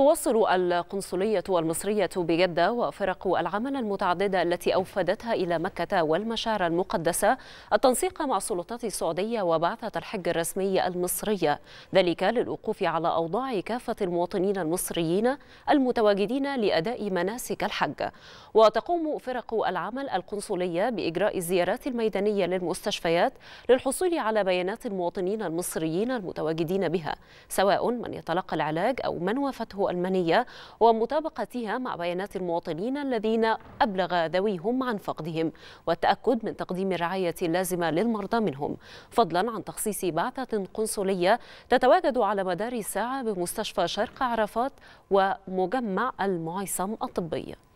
تواصل القنصلية المصرية بجدة وفرق العمل المتعددة التي أوفدتها إلى مكة والمشاعر المقدسة التنسيق مع السلطات السعودية وبعثة الحج الرسمية المصرية ذلك للوقوف على أوضاع كافة المواطنين المصريين المتواجدين لأداء مناسك الحج وتقوم فرق العمل القنصلية بإجراء الزيارات الميدانية للمستشفيات للحصول على بيانات المواطنين المصريين المتواجدين بها سواء من يتلقى العلاج أو من وافته الألمانية ومطابقتها مع بيانات المواطنين الذين أبلغ ذويهم عن فقدهم والتأكد من تقديم الرعاية اللازمة للمرضى منهم فضلا عن تخصيص بعثة قنصلية تتواجد على مدار الساعة بمستشفى شرق عرفات ومجمع المعيصم الطبي